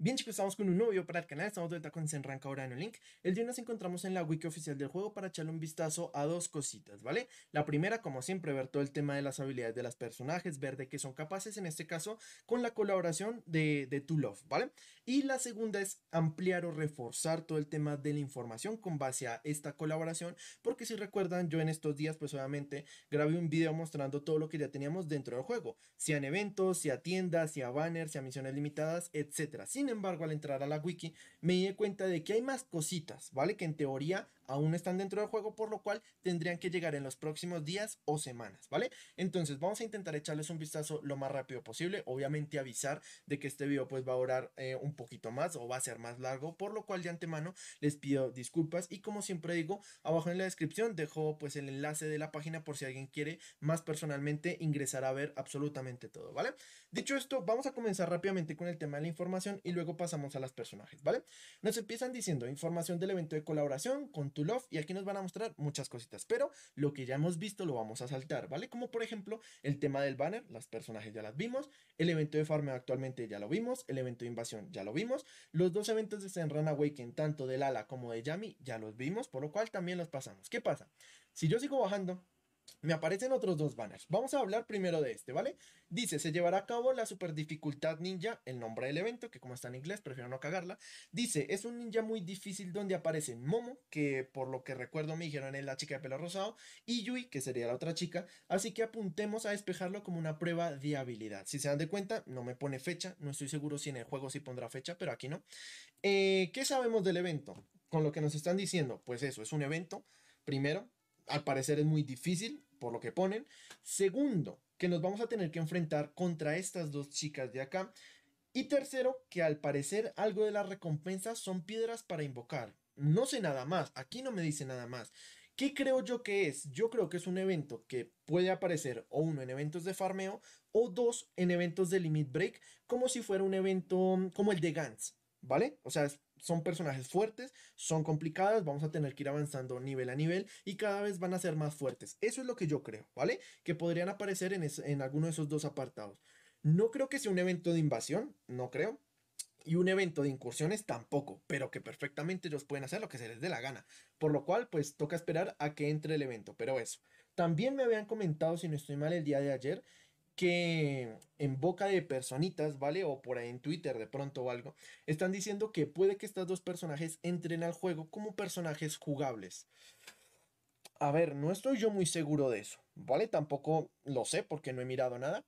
Bien chicos, estamos con un nuevo para el canal, estamos de vuelta con enranca ahora en el link. El día nos encontramos en la wiki oficial del juego para echarle un vistazo a dos cositas, ¿vale? La primera, como siempre, ver todo el tema de las habilidades de los personajes, ver de qué son capaces, en este caso, con la colaboración de, de Love, ¿vale? Y la segunda es ampliar o reforzar todo el tema de la información con base a esta colaboración, porque si recuerdan, yo en estos días, pues obviamente, grabé un video mostrando todo lo que ya teníamos dentro del juego, sean eventos, a tiendas, sea banners, sea misiones limitadas, etcétera. Sin sin embargo, al entrar a la wiki, me di cuenta de que hay más cositas, ¿vale? Que en teoría aún están dentro del juego, por lo cual tendrían que llegar en los próximos días o semanas, ¿vale? Entonces vamos a intentar echarles un vistazo lo más rápido posible, obviamente avisar de que este video pues va a durar eh, un poquito más o va a ser más largo, por lo cual de antemano les pido disculpas y como siempre digo, abajo en la descripción dejo pues el enlace de la página por si alguien quiere más personalmente ingresar a ver absolutamente todo, ¿vale? Dicho esto, vamos a comenzar rápidamente con el tema de la información y luego pasamos a las personajes, ¿vale? Nos empiezan diciendo información del evento de colaboración con Love y aquí nos van a mostrar muchas cositas, pero lo que ya hemos visto lo vamos a saltar, ¿vale? Como por ejemplo el tema del banner, las personajes ya las vimos, el evento de farmeo actualmente ya lo vimos, el evento de invasión ya lo vimos, los dos eventos de Senran Awaken, tanto de Lala como de Yami, ya los vimos, por lo cual también los pasamos. ¿Qué pasa? Si yo sigo bajando, me aparecen otros dos banners. Vamos a hablar primero de este, ¿vale? Dice, se llevará a cabo la super dificultad ninja, el nombre del evento, que como está en inglés, prefiero no cagarla. Dice, es un ninja muy difícil donde aparecen Momo, que por lo que recuerdo me dijeron es la chica de pelo rosado, y Yui, que sería la otra chica, así que apuntemos a despejarlo como una prueba de habilidad. Si se dan de cuenta, no me pone fecha, no estoy seguro si en el juego sí pondrá fecha, pero aquí no. Eh, ¿Qué sabemos del evento? Con lo que nos están diciendo, pues eso, es un evento, primero, al parecer es muy difícil, por lo que ponen. Segundo, que nos vamos a tener que enfrentar contra estas dos chicas de acá. Y tercero, que al parecer algo de las recompensas son piedras para invocar. No sé nada más, aquí no me dice nada más. ¿Qué creo yo que es? Yo creo que es un evento que puede aparecer o uno en eventos de farmeo o dos en eventos de limit break, como si fuera un evento como el de Gantz, ¿vale? O sea, son personajes fuertes, son complicadas, vamos a tener que ir avanzando nivel a nivel y cada vez van a ser más fuertes. Eso es lo que yo creo, ¿vale? Que podrían aparecer en, alguno de esos dos apartados. No creo que sea un evento de invasión, no creo. Y un evento de incursiones tampoco, pero que perfectamente ellos pueden hacer lo que se les dé la gana. Por lo cual, pues toca esperar a que entre el evento, pero eso. También me habían comentado, si no estoy mal, el día de ayer, que en boca de personitas, ¿vale? O por ahí en Twitter de pronto o algo, están diciendo que puede que estos dos personajes entren al juego como personajes jugables. A ver, no estoy yo muy seguro de eso, ¿vale? Tampoco lo sé porque no he mirado nada,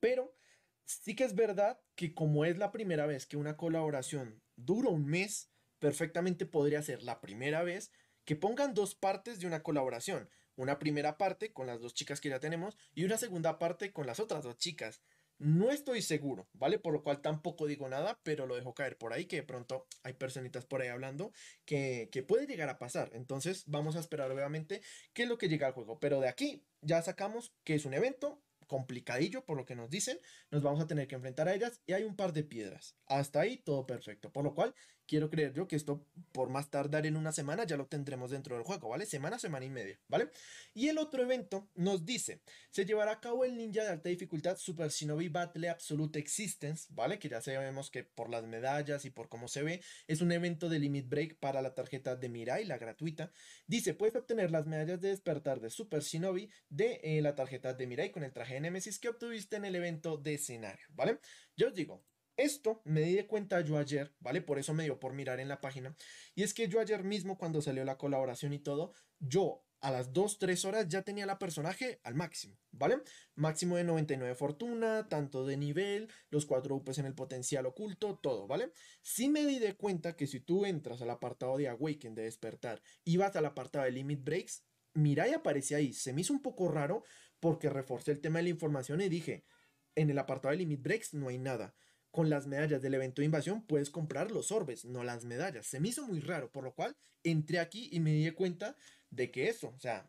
pero sí que es verdad que como es la primera vez que una colaboración dura un mes, perfectamente podría ser la primera vez que pongan dos partes de una colaboración. Una primera parte con las dos chicas que ya tenemos y una segunda parte con las otras dos chicas. No estoy seguro, ¿vale? Por lo cual tampoco digo nada, pero lo dejo caer por ahí, que de pronto hay personitas por ahí hablando que, que puede llegar a pasar. Entonces vamos a esperar obviamente qué es lo que llega al juego. Pero de aquí ya sacamos que es un evento, complicadillo por lo que nos dicen, nos vamos a tener que enfrentar a ellas y hay un par de piedras. Hasta ahí todo perfecto, por lo cual quiero creer yo que esto por más tardar en una semana ya lo tendremos dentro del juego, ¿vale? Semana, semana y media, ¿vale? Y el otro evento nos dice, se llevará a cabo el ninja de alta dificultad Super Shinobi Battle Absolute Existence, ¿vale? Que ya sabemos que por las medallas y por cómo se ve, es un evento de Limit Break para la tarjeta de Mirai, la gratuita. Dice, puedes obtener las medallas de despertar de Super Shinobi de eh, la tarjeta de Mirai con el traje de Nemesis que obtuviste en el evento de escenario, ¿vale? Yo os digo, esto me di de cuenta yo ayer, ¿vale? Por eso me dio por mirar en la página. Y es que yo ayer mismo, cuando salió la colaboración y todo, yo a las 2, 3 horas ya tenía la personaje al máximo, ¿vale? Máximo de 99 fortuna, tanto de nivel, los 4 UPs en el potencial oculto, todo, ¿vale? Sí me di de cuenta que si tú entras al apartado de Awaken, de despertar, y vas al apartado de Limit Breaks, mira y aparece ahí. Se me hizo un poco raro porque reforcé el tema de la información y dije, en el apartado de Limit Breaks no hay nada con las medallas del evento de invasión puedes comprar los orbes, no las medallas. Se me hizo muy raro, por lo cual entré aquí y me di cuenta de que eso, o sea,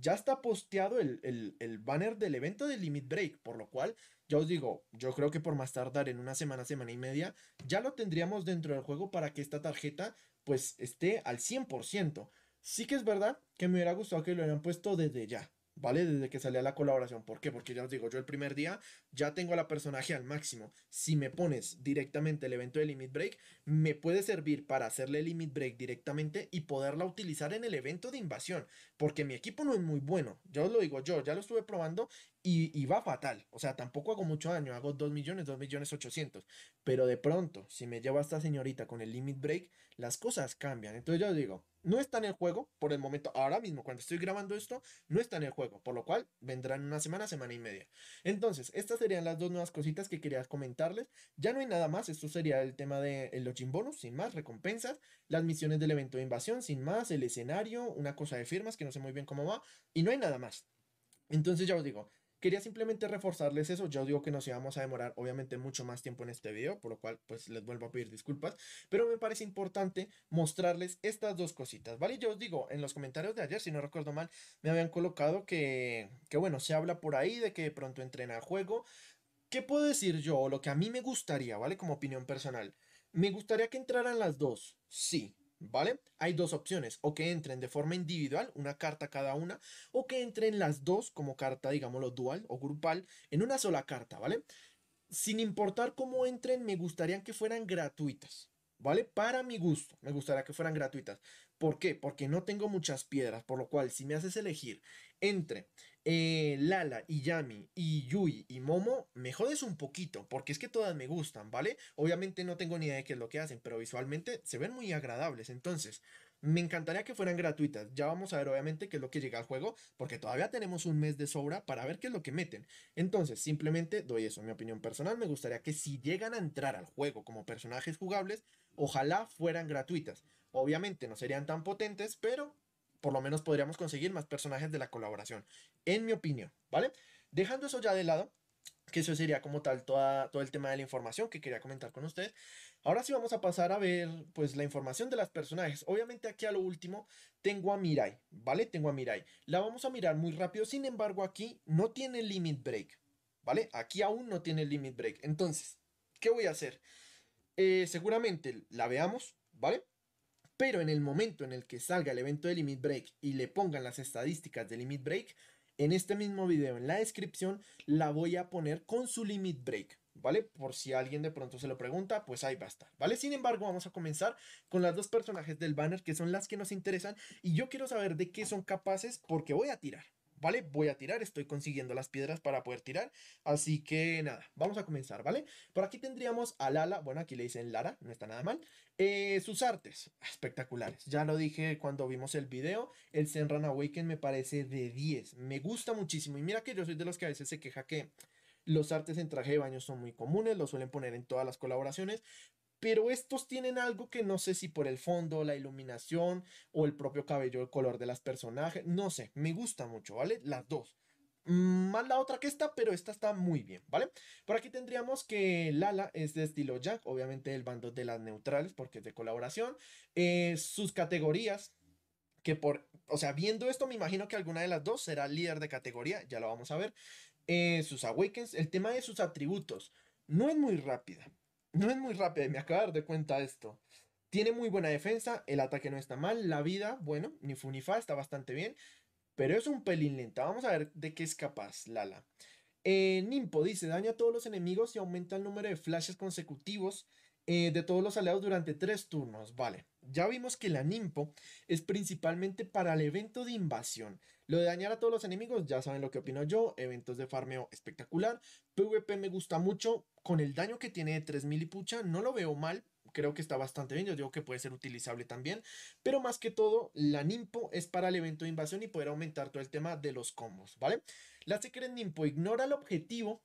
ya está posteado el, banner del evento de Limit Break, por lo cual ya os digo, yo creo que por más tardar en una semana, semana y media, ya lo tendríamos dentro del juego para que esta tarjeta pues esté al 100%. Sí que es verdad que me hubiera gustado que lo hubieran puesto desde ya, ¿vale? Desde que salía la colaboración. ¿Por qué? Porque ya os digo, yo el primer día ya tengo a la personaje al máximo. Si me pones directamente el evento de Limit Break, me puede servir para hacerle Limit Break directamente y poderla utilizar en el evento de invasión. Porque mi equipo no es muy bueno. Ya os lo digo yo, ya lo estuve probando y, va fatal. O sea, tampoco hago mucho daño, hago 2 millones, 2 millones 800. Pero de pronto, si me lleva esta señorita con el limit break, las cosas cambian. Entonces yo digo, no está en el juego por el momento, ahora mismo, cuando estoy grabando esto, no está en el juego. Por lo cual, vendrán una semana, semana y media. Entonces, estas serían las dos nuevas cositas que quería comentarles. Ya no hay nada más, esto sería el tema de los bonus, sin más, recompensas, las misiones del evento de invasión, sin más, el escenario, una cosa de firmas que no sé muy bien cómo va, y no hay nada más. Entonces ya os digo, Quería simplemente reforzarles eso, ya os digo que nos íbamos a demorar obviamente mucho más tiempo en este video, por lo cual pues les vuelvo a pedir disculpas, pero me parece importante mostrarles estas dos cositas, ¿vale? Yo os digo, en los comentarios de ayer, si no recuerdo mal, me habían colocado que, que bueno, se habla por ahí de que pronto entrena a juego, ¿Qué puedo decir yo? O lo que a mí me gustaría, ¿vale? Como opinión personal. Me gustaría que entraran las dos, sí. ¿Vale? Hay dos opciones, o que entren de forma individual, una carta cada una, o que entren las dos como carta, digámoslo, dual o grupal, en una sola carta, ¿vale? Sin importar cómo entren, me gustaría que fueran gratuitas, ¿vale? Para mi gusto, me gustaría que fueran gratuitas. ¿Por qué? Porque no tengo muchas piedras, por lo cual si me haces elegir entre eh, Lala y Yami y Yui y Momo me jodes un poquito, porque es que todas me gustan, ¿vale? Obviamente no tengo ni idea de qué es lo que hacen, pero visualmente se ven muy agradables, entonces me encantaría que fueran gratuitas. Ya vamos a ver obviamente qué es lo que llega al juego, porque todavía tenemos un mes de sobra para ver qué es lo que meten. Entonces, simplemente doy eso, mi opinión personal, me gustaría que si llegan a entrar al juego como personajes jugables, ojalá fueran gratuitas. Obviamente no serían tan potentes, pero por lo menos podríamos conseguir más personajes de la colaboración, en mi opinión, ¿vale? Dejando eso ya de lado, que eso sería como tal todo el tema de la información que quería comentar con ustedes. Ahora sí vamos a pasar a ver pues la información de las personajes. Obviamente aquí a lo último tengo a Mirai, ¿vale? Tengo a Mirai. La vamos a mirar muy rápido, sin embargo aquí no tiene limit break, ¿vale? Aquí aún no tiene limit break. Entonces, ¿qué voy a hacer? Eh, seguramente la veamos, ¿vale? pero en el momento en el que salga el evento de Limit Break y le pongan las estadísticas de Limit Break, en este mismo video, en la descripción, la voy a poner con su Limit Break. ¿vale? Por si alguien de pronto se lo pregunta, pues ahí va a estar, ¿vale? Sin embargo, vamos a comenzar con las dos personajes del banner que son las que nos interesan y yo quiero saber de qué son capaces porque voy a tirar, ¿vale? Voy a tirar, estoy consiguiendo las piedras para poder tirar, así que nada, vamos a comenzar, ¿vale? Por aquí tendríamos a Lala, bueno, aquí le dicen Lara, no está nada mal, eh, sus artes, espectaculares, ya lo dije cuando vimos el video, el Senran Awaken me parece de 10, me gusta muchísimo, y mira que yo soy de los que a veces se queja que... Los artes en traje de baño son muy comunes, los suelen poner en todas las colaboraciones, pero estos tienen algo que no sé si por el fondo, la iluminación o el propio cabello, el color de las personajes, no sé, me gusta mucho, ¿vale? Las dos. Mm, más la otra que esta, pero esta está muy bien, ¿vale? Por aquí tendríamos que Lala es de estilo Jack, obviamente el bando de las neutrales porque es de colaboración. Eh, sus categorías, que por, o sea, viendo esto me imagino que alguna de las dos será líder de categoría, ya lo vamos a ver. Eh, sus awakens, el tema de sus atributos, no es muy rápida, no es muy rápida me acabo de dar de cuenta esto. Tiene muy buena defensa, el ataque no está mal, la vida, bueno, ni fu fa, está bastante bien, pero es un pelín lenta. Vamos a ver de qué es capaz Lala. Eh, Nimpo dice, daña a todos los enemigos y aumenta el número de flashes consecutivos eh, de todos los aliados durante tres turnos. Vale, ya vimos que la Nimpo es principalmente para el evento de invasión. Lo de dañar a todos los enemigos, ya saben lo que opino yo. Eventos de farmeo espectacular. PvP me gusta mucho. Con el daño que tiene de 3000 y pucha, no lo veo mal. Creo que está bastante bien. Yo digo que puede ser utilizable también. Pero más que todo, la Nimpo es para el evento de invasión y poder aumentar todo el tema de los combos, ¿vale? La Secret Nimpo ignora el objetivo.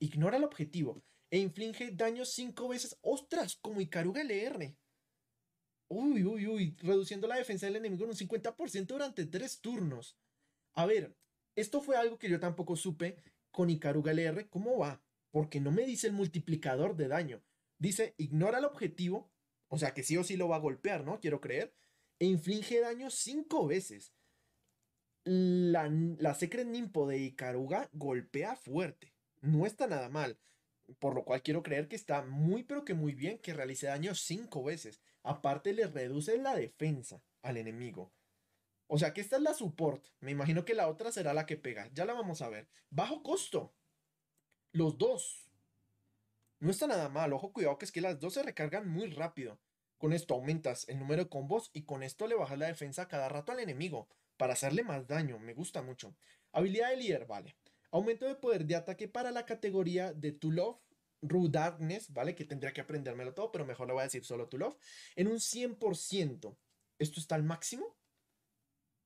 Ignora el objetivo e inflige daño 5 veces. ¡Ostras! Como Icaruga LR. Uy, uy, uy. Reduciendo la defensa del enemigo en un 50% durante 3 turnos. A ver, esto fue algo que yo tampoco supe con Icaruga LR. ¿Cómo va? Porque no me dice el multiplicador de daño. Dice, ignora el objetivo. O sea que sí o sí lo va a golpear, ¿no? Quiero creer. E inflige daño 5 veces. La, la Secret Nimpo de Icaruga... golpea fuerte. No está nada mal por lo cual quiero creer que está muy pero que muy bien que realice daño cinco veces. Aparte le reduce la defensa al enemigo. O sea que esta es la support. Me imagino que la otra será la que pega. Ya la vamos a ver. Bajo costo. Los dos. No está nada mal. Ojo, cuidado que es que las dos se recargan muy rápido. Con esto aumentas el número de combos y con esto le bajas la defensa cada rato al enemigo para hacerle más daño. Me gusta mucho. Habilidad de líder, vale. Aumento de poder de ataque para la categoría de To Love, ¿vale? Que tendría que aprendérmelo todo, pero mejor lo voy a decir solo To Love. En un 100%. ¿Esto está al máximo?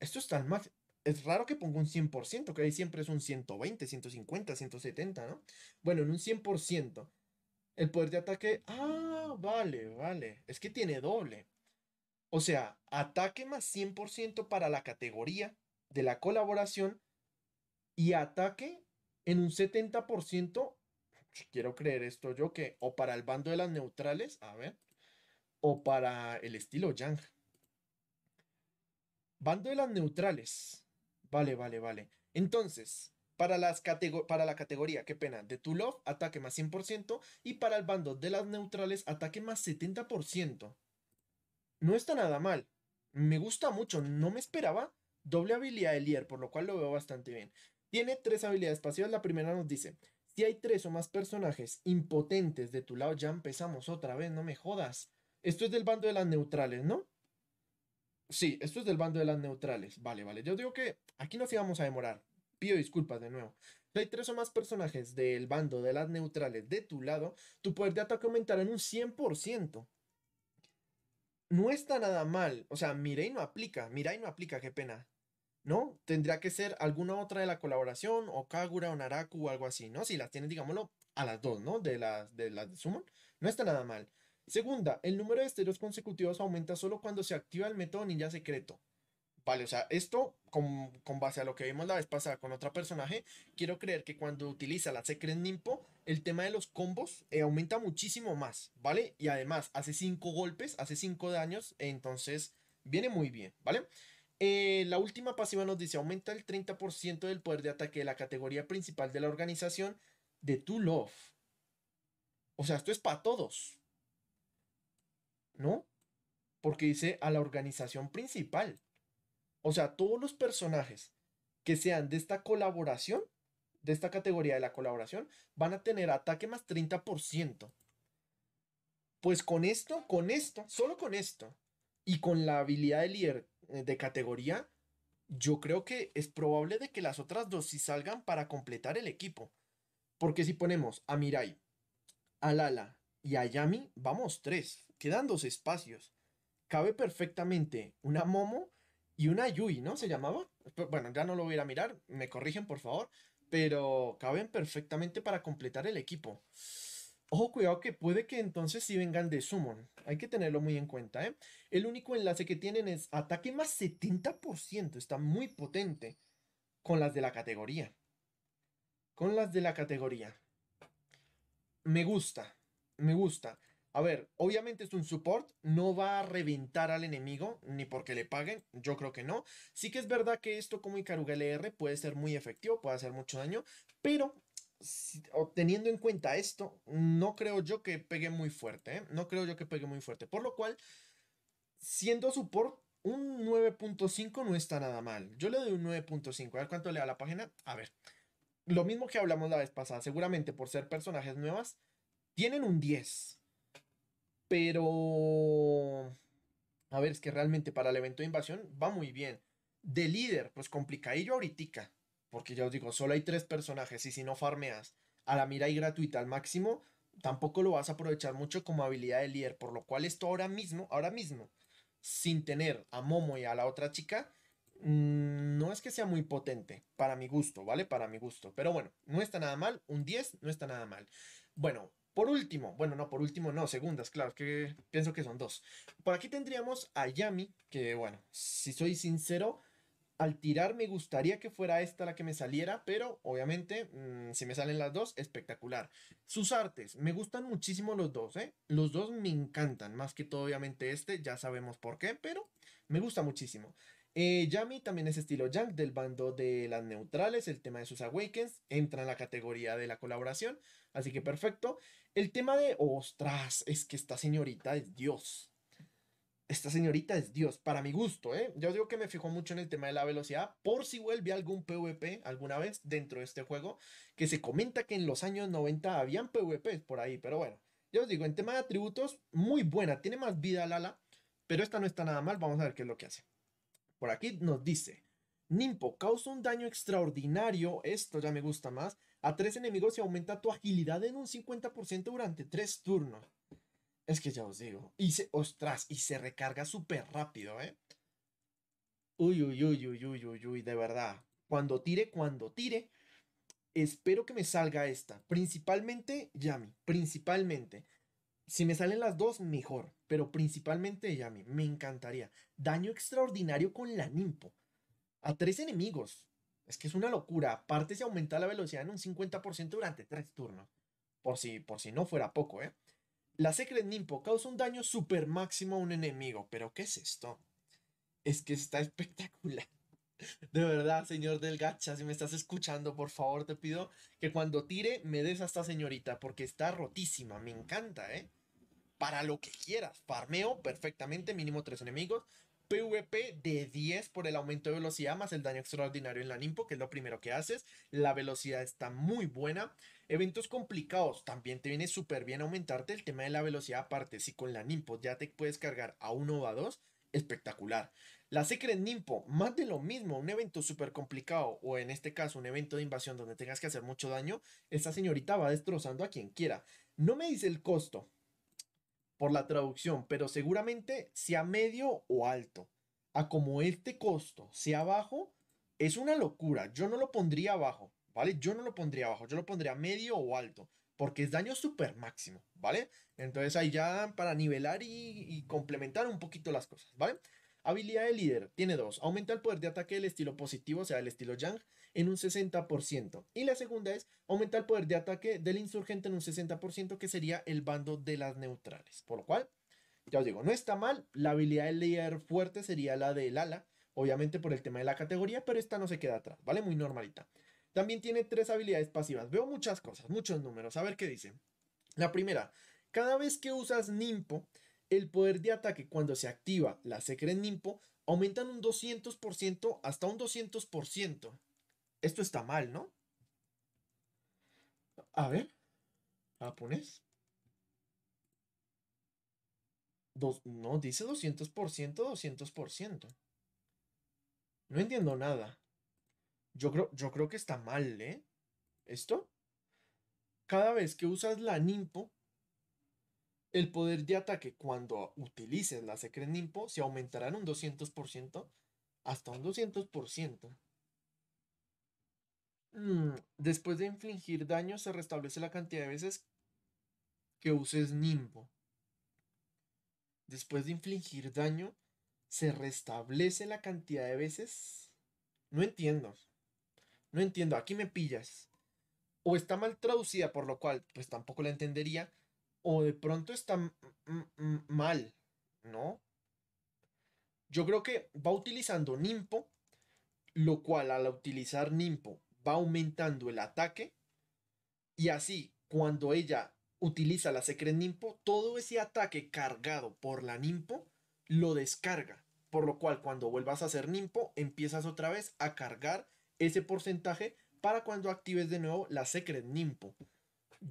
Esto está al máximo. Es raro que ponga un 100%, que ahí siempre es un 120, 150, 170, ¿no? Bueno, en un 100%. El poder de ataque... Ah, vale, vale. Es que tiene doble. O sea, ataque más 100% para la categoría de la colaboración y ataque en un 70%, pues, quiero creer esto yo, que o para el bando de las neutrales, a ver, o para el estilo Yang. Bando de las neutrales. Vale, vale, vale. Entonces, para, las para la categoría, qué pena, de To Love, ataque más 100%, y para el bando de las neutrales, ataque más 70%. No está nada mal. Me gusta mucho, no me esperaba doble habilidad de Lier, por lo cual lo veo bastante bien. Tiene tres habilidades pasivas. La primera nos dice, si hay tres o más personajes impotentes de tu lado, ya empezamos otra vez, no me jodas. Esto es del bando de las neutrales, ¿no? Sí, esto es del bando de las neutrales. Vale, vale. Yo digo que aquí nos íbamos a demorar. Pido disculpas de nuevo. Si hay tres o más personajes del bando de las neutrales de tu lado, tu poder de ataque aumentará en un 100%. No está nada mal. O sea, y no aplica. y no aplica, qué pena. ¿no? Tendría que ser alguna otra de la colaboración, o Kagura, o Naraku, o algo así, ¿no? Si las tienes, digámoslo, a las dos, ¿no? De las de, las de Summon, no está nada mal. Segunda, el número de estereos consecutivos aumenta solo cuando se activa el método ninja secreto. Vale, o sea, esto con, base a lo que vimos la vez pasada con otro personaje, quiero creer que cuando utiliza la Secret Nimpo, el tema de los combos eh, aumenta muchísimo más, ¿vale? Y además hace 5 golpes, hace 5 daños, entonces viene muy bien, ¿vale? Eh, la última pasiva nos dice, aumenta el 30% del poder de ataque de la categoría principal de la organización de tu love. O sea, esto es para todos. ¿No? Porque dice a la organización principal. O sea, todos los personajes que sean de esta colaboración, de esta categoría de la colaboración, van a tener ataque más 30%. Pues con esto, con esto, solo con esto, y con la habilidad de líder eh, de categoría, yo creo que es probable de que las otras dos si salgan para completar el equipo. Porque si ponemos a Mirai, a Lala y a Yami, vamos tres, quedan dos espacios. Cabe perfectamente una Momo y una Yui, ¿no? ¿Se llamaba? Bueno, ya no lo voy a a mirar, me corrigen por favor, pero caben perfectamente para completar el equipo. Ojo, cuidado que puede que entonces sí vengan de Summon. Hay que tenerlo muy en cuenta, ¿eh? El único enlace que tienen es ataque más 70%. Está muy potente. Con las de la categoría. Con las de la categoría. Me gusta. Me gusta. A ver, obviamente es un support. No va a reventar al enemigo. Ni porque le paguen. Yo creo que no. Sí que es verdad que esto como Icaruga LR puede ser muy efectivo. Puede hacer mucho daño. Pero teniendo en cuenta esto, no creo yo que pegue muy fuerte. ¿eh? No creo yo que pegue muy fuerte. Por lo cual, siendo support, un 9.5 no está nada mal. Yo le doy un 9.5. A ver cuánto le da la página. A ver. Lo mismo que hablamos la vez pasada. Seguramente por ser personajes nuevas, tienen un 10. Pero... A ver, es que realmente para el evento de invasión va muy bien. De líder, pues complicadillo ahorita. Porque ya os digo, solo hay tres personajes y si no farmeas a la mira y gratuita al máximo, tampoco lo vas a aprovechar mucho como habilidad de líder. Por lo cual esto ahora mismo, ahora mismo, sin tener a Momo y a la otra chica, mm, no es que sea muy potente, para mi gusto, ¿vale? Para mi gusto. Pero bueno, no está nada mal, un 10 no está nada mal. Bueno, por último, bueno, no, por último no, segundas, claro, que pienso que son dos. Por aquí tendríamos a Yami, que bueno, si soy sincero, al tirar me gustaría que fuera esta la que me saliera, pero obviamente mm, si me salen las dos, espectacular. Sus artes, me gustan muchísimo los dos, ¿eh? Los dos me encantan, más que todo obviamente este, ya sabemos por qué, pero me gusta muchísimo. Eh, Yami también es estilo Junk del bando de las neutrales, el tema de sus Awakens entra en la categoría de la colaboración, así que perfecto. El tema de, ostras, es que esta señorita es Dios, esta señorita es Dios, para mi gusto, ¿eh? Yo digo que me fijó mucho en el tema de la velocidad, por si vuelve algún PvP alguna vez dentro de este juego, que se comenta que en los años 90 habían PvP por ahí, pero bueno. Yo os digo, en tema de atributos, muy buena, tiene más vida Lala, pero esta no está nada mal, vamos a ver qué es lo que hace. Por aquí nos dice, Nimpo, causa un daño extraordinario, esto ya me gusta más, a tres enemigos y aumenta tu agilidad en un 50% durante tres turnos. Es que ya os digo. Y se, ostras, y se recarga súper rápido, ¿eh? Uy, uy, uy, uy, uy, uy, uy, de verdad. Cuando tire, cuando tire. Espero que me salga esta. Principalmente Yami. Principalmente. Si me salen las dos, mejor. Pero principalmente Yami. Me encantaría. Daño extraordinario con la Nimpo. A tres enemigos. Es que es una locura. Aparte se aumenta la velocidad en un 50% durante tres turnos. Por si, por si no fuera poco, ¿eh? La Secret Nimpo causa un daño super máximo a un enemigo. ¿Pero qué es esto? Es que está espectacular. De verdad, señor del gacha, si me estás escuchando, por favor, te pido que cuando tire me des a esta señorita, porque está rotísima, me encanta, ¿eh? Para lo que quieras, farmeo perfectamente, mínimo tres enemigos, PvP de 10 por el aumento de velocidad más el daño extraordinario en la Nimpo, que es lo primero que haces. La velocidad está muy buena. Eventos complicados, también te viene súper bien aumentarte el tema de la velocidad aparte. Si con la Nimpo ya te puedes cargar a uno o a dos, espectacular. La Secret Nimpo, más de lo mismo, un evento súper complicado o en este caso un evento de invasión donde tengas que hacer mucho daño, esta señorita va destrozando a quien quiera. No me dice el costo, por la traducción, pero seguramente sea medio o alto. A como este costo sea bajo, es una locura. Yo no lo pondría abajo, ¿vale? Yo no lo pondría abajo, yo lo pondría medio o alto, porque es daño super máximo, ¿vale? Entonces ahí ya para nivelar y, y complementar un poquito las cosas, ¿vale? Habilidad de líder tiene dos. Aumenta el poder de ataque del estilo positivo, o sea, del estilo Yang, en un 60%. Y la segunda es aumenta el poder de ataque del insurgente en un 60%, que sería el bando de las neutrales. Por lo cual, ya os digo, no está mal. La habilidad del líder fuerte sería la del ala, obviamente por el tema de la categoría, pero esta no se queda atrás, ¿vale? Muy normalita. También tiene tres habilidades pasivas. Veo muchas cosas, muchos números. A ver qué dice. La primera, cada vez que usas Nimpo, el poder de ataque cuando se activa la Secret Nimpo aumentan un 200% hasta un 200%. Esto está mal, ¿no? A ver. Japonés. Dos, no, dice 200%, 200%. No entiendo nada. Yo creo, yo creo que está mal, ¿eh? ¿Esto? Cada vez que usas la Nimpo, el poder de ataque cuando utilices la Secret Nimpo se aumentará en un 200% hasta un 200%. Mm, después de infligir daño se restablece la cantidad de veces que uses Nimpo. Después de infligir daño se restablece la cantidad de veces. No entiendo. No entiendo. Aquí me pillas. O está mal traducida, por lo cual pues tampoco la entendería o de pronto está mal, ¿no? Yo creo que va utilizando Nimpo, lo cual al utilizar Nimpo va aumentando el ataque y así cuando ella utiliza la Secret Nimpo, todo ese ataque cargado por la Nimpo lo descarga, por lo cual cuando vuelvas a hacer Nimpo empiezas otra vez a cargar ese porcentaje para cuando actives de nuevo la Secret Nimpo.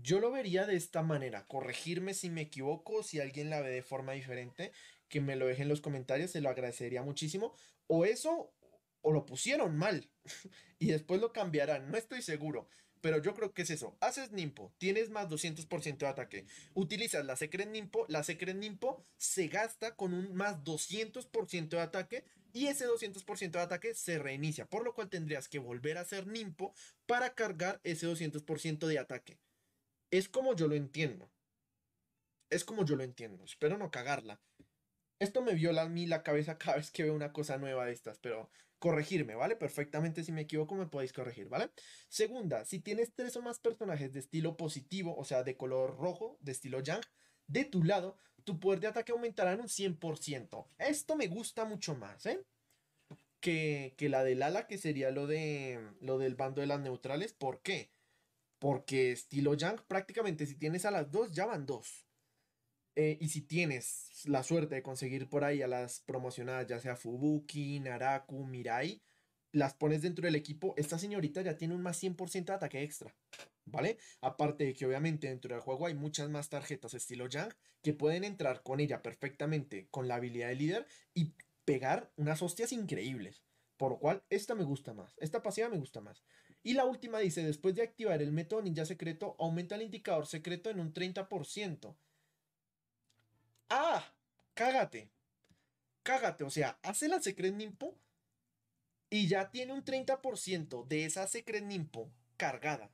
Yo lo vería de esta manera, corregirme si me equivoco, si alguien la ve de forma diferente, que me lo deje en los comentarios, se lo agradecería muchísimo. O eso, o lo pusieron mal y después lo cambiarán, no estoy seguro. Pero yo creo que es eso. Haces Nimpo, tienes más 200% de ataque. Utilizas la Secret Nimpo, la Secret Nimpo se gasta con un más 200% de ataque y ese 200% de ataque se reinicia, por lo cual tendrías que volver a hacer Nimpo para cargar ese 200% de ataque. Es como yo lo entiendo. Es como yo lo entiendo. Espero no cagarla. Esto me viola a mí la cabeza cada vez que veo una cosa nueva de estas, pero corregirme, ¿vale? Perfectamente, si me equivoco me podéis corregir, ¿vale? Segunda, si tienes tres o más personajes de estilo positivo, o sea, de color rojo, de estilo Yang, de tu lado, tu poder de ataque aumentará en un 100%. Esto me gusta mucho más, ¿eh? Que, la del ala, que sería lo, de, lo del bando de las neutrales. ¿Por qué? Porque estilo Yang, prácticamente si tienes a las dos, ya van dos. Eh, y si tienes la suerte de conseguir por ahí a las promocionadas, ya sea Fubuki, Naraku, Mirai, las pones dentro del equipo, esta señorita ya tiene un más 100% de ataque extra, ¿vale? Aparte de que obviamente dentro del juego hay muchas más tarjetas estilo Yang que pueden entrar con ella perfectamente, con la habilidad de líder y pegar unas hostias increíbles. Por lo cual, esta me gusta más, esta pasiva me gusta más. Y la última dice, después de activar el método ninja secreto, aumenta el indicador secreto en un 30%. ¡Ah! Cágate. Cágate, o sea, hace la Secret Nimpo y ya tiene un 30% de esa Secret Nimpo cargada.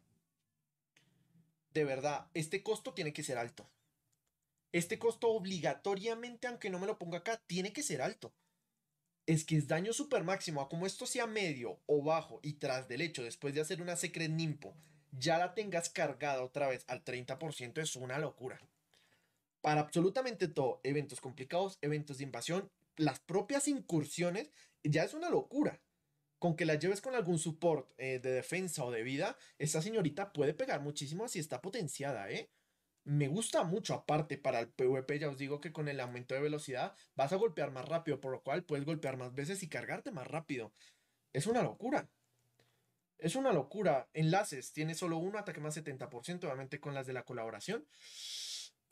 De verdad, este costo tiene que ser alto. Este costo obligatoriamente, aunque no me lo ponga acá, tiene que ser alto es que es daño super máximo a como esto sea medio o bajo y tras del hecho después de hacer una secret nimpo ya la tengas cargada otra vez al 30% es una locura. Para absolutamente todo, eventos complicados, eventos de invasión, las propias incursiones, ya es una locura. Con que la lleves con algún support eh, de defensa o de vida, esta señorita puede pegar muchísimo si está potenciada, ¿eh? me gusta mucho aparte para el PvP, ya os digo que con el aumento de velocidad vas a golpear más rápido, por lo cual puedes golpear más veces y cargarte más rápido. Es una locura. Es una locura. Enlaces, tiene solo uno, ataque más 70%, obviamente con las de la colaboración.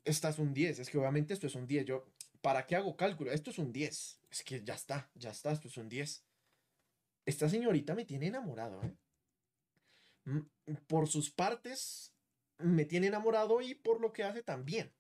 Esta es un 10, es que obviamente esto es un 10. Yo, ¿para qué hago cálculo? Esto es un 10. Es que ya está, ya está, esto es un 10. Esta señorita me tiene enamorado, ¿eh? mm, Por sus partes, me tiene enamorado y por lo que hace también.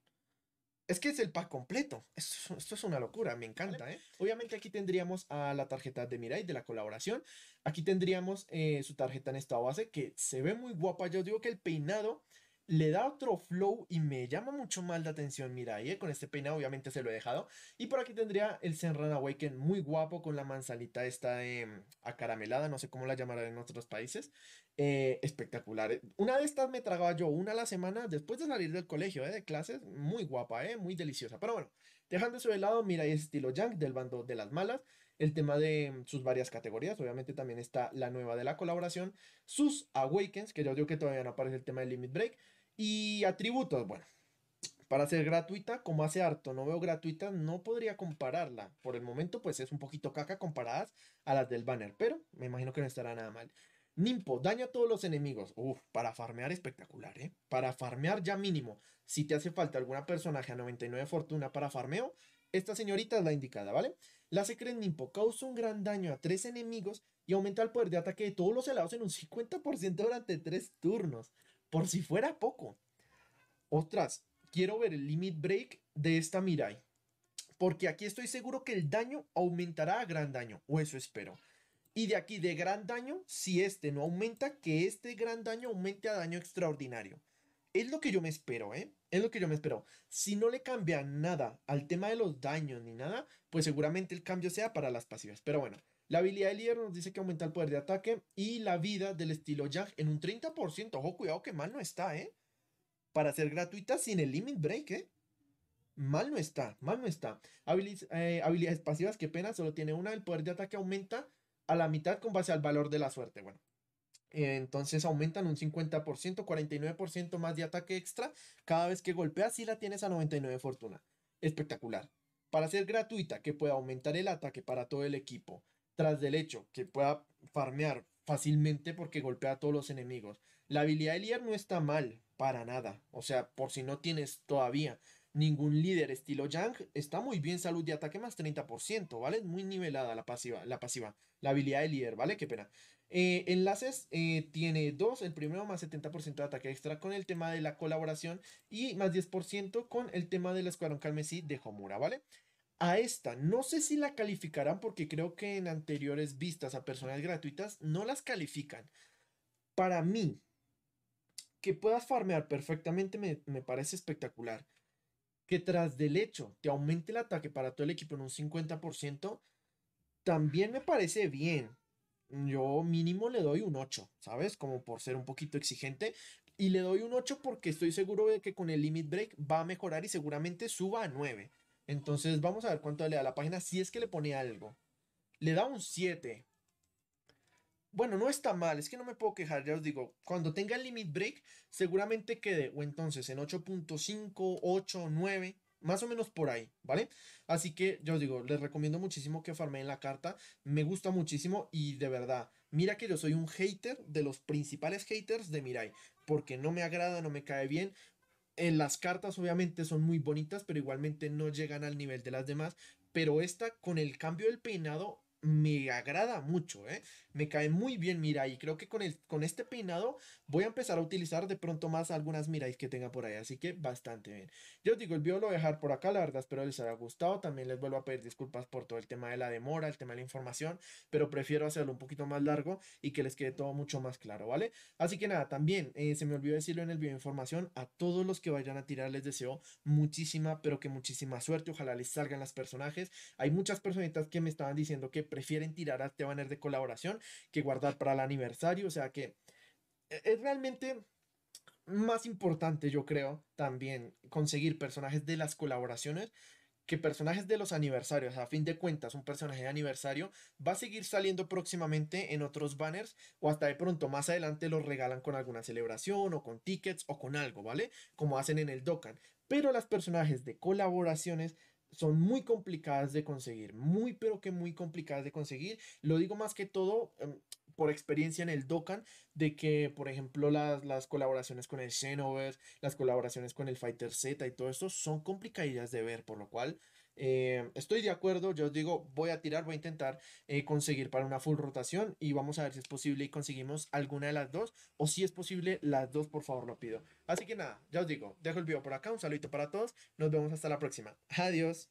Es que es el pack completo. Esto, es una locura, me encanta, ¿eh? Obviamente aquí tendríamos a la tarjeta de Mirai de la colaboración. Aquí tendríamos eh, su tarjeta en esta base que se ve muy guapa. Yo digo que el peinado le da otro flow y me llama mucho mal la atención mira ahí, con este peinado obviamente se lo he dejado. Y por aquí tendría el Senran Awaken muy guapo con la manzanita esta em, acaramelada, no sé cómo la llamarán en otros países. Eh, espectacular. Eh, una de estas me tragaba yo una a la semana después de salir del colegio, eh, de clases, muy guapa, eh muy deliciosa. Pero bueno, dejando eso de lado, mira, el estilo Junk del bando de las malas. El tema de em, sus varias categorías, obviamente también está la nueva de la colaboración, sus Awakens, que yo digo que todavía no aparece el tema de Limit Break y atributos, bueno, para ser gratuita, como hace harto no veo gratuita, no podría compararla. Por el momento, pues es un poquito caca comparadas a las del banner, pero me imagino que no estará nada mal. Nimpo, daño a todos los enemigos. Uf, para farmear espectacular, ¿eh? Para farmear ya mínimo. Si te hace falta alguna personaje a 99 fortuna para farmeo, esta señorita es la indicada, ¿vale? La Secret Nimpo causa un gran daño a tres enemigos y aumenta el poder de ataque de todos los helados en un 50% durante tres turnos. Por si fuera poco. Otras, quiero ver el limit break de esta Mirai. Porque aquí estoy seguro que el daño aumentará a gran daño. O eso espero. Y de aquí de gran daño, si este no aumenta, que este gran daño aumente a daño extraordinario. Es lo que yo me espero, ¿eh? Es lo que yo me espero. Si no le cambia nada al tema de los daños ni nada, pues seguramente el cambio sea para las pasivas. Pero bueno, la habilidad de líder nos dice que aumenta el poder de ataque y la vida del estilo jack en un 30%. Ojo, cuidado que mal no está, ¿eh? Para ser gratuita sin el limit break, ¿eh? Mal no está, mal no está. Eh, habilidades pasivas, qué pena, solo tiene una. El poder de ataque aumenta a la mitad con base al valor de la suerte. Bueno, entonces aumentan un 50%, 49% más de ataque extra cada vez que golpeas y la tienes a 99 fortuna. Espectacular. Para ser gratuita, que pueda aumentar el ataque para todo el equipo, tras del hecho que pueda farmear fácilmente porque golpea a todos los enemigos. La habilidad de líder no está mal, para nada. O sea, por si no tienes todavía ningún líder estilo Yang, está muy bien salud de ataque más 30%, ¿vale? muy nivelada la pasiva, la pasiva, la habilidad de líder, ¿vale? Qué pena. Eh, enlaces eh, tiene dos, el primero más 70% de ataque extra con el tema de la colaboración y más 10% con el tema del escuadrón carmesí de Homura, ¿vale? a esta, no sé si la calificarán porque creo que en anteriores vistas a personas gratuitas no las califican. Para mí, que puedas farmear perfectamente me, parece espectacular. Que tras del hecho te aumente el ataque para todo el equipo en un 50%, también me parece bien. Yo mínimo le doy un 8, ¿sabes? Como por ser un poquito exigente. Y le doy un 8 porque estoy seguro de que con el Limit Break va a mejorar y seguramente suba a 9. Entonces vamos a ver cuánto le da la página si es que le pone algo. Le da un 7. Bueno, no está mal, es que no me puedo quejar, ya os digo, cuando tenga el limit break seguramente quede o entonces en 8.5, 8, 9, más o menos por ahí, ¿vale? Así que yo os digo, les recomiendo muchísimo que farmeen la carta, me gusta muchísimo y de verdad, mira que yo soy un hater de los principales haters de Mirai, porque no me agrada, no me cae bien, en eh, las cartas obviamente son muy bonitas, pero igualmente no llegan al nivel de las demás. Pero esta con el cambio del peinado me agrada mucho, ¿eh? Me cae muy bien mira. Y creo que con, el, con este peinado voy a empezar a utilizar de pronto más algunas Mirai que tenga por ahí. Así que bastante bien. Yo os digo, el video lo voy a dejar por acá. La verdad, espero les haya gustado. También les vuelvo a pedir disculpas por todo el tema de la demora, el tema de la información. Pero prefiero hacerlo un poquito más largo y que les quede todo mucho más claro, ¿vale? Así que nada, también eh, se me olvidó decirlo en el video de información. A todos los que vayan a tirar les deseo muchísima, pero que muchísima suerte. Ojalá les salgan las personajes. Hay muchas personitas que me estaban diciendo que prefieren tirar a este banner de colaboración que guardar para el aniversario. O sea que e-, es realmente más importante, yo creo, también conseguir personajes de las colaboraciones que personajes de los aniversarios, a fin de cuentas, un personaje de aniversario va a seguir saliendo próximamente en otros banners o hasta de pronto más adelante los regalan con alguna celebración o con tickets o con algo, ¿vale? Como hacen en el Dokkan. Pero las personajes de colaboraciones son muy complicadas de conseguir, muy pero que muy complicadas de conseguir. Lo digo más que todo em, por experiencia en el Dokkan, de que, por ejemplo, las, las colaboraciones con el Xenoverse, las colaboraciones con el Fighter Z y todo esto son complicadillas de ver, por lo cual eh, estoy de acuerdo, yo digo, voy a tirar, voy a intentar eh, conseguir para una full rotación y vamos a ver si es posible y conseguimos alguna de las dos. O si es posible, las dos, por favor, lo pido. Así que nada, ya os digo, dejo el video por acá, un saludo para todos, nos vemos hasta la próxima. Adiós.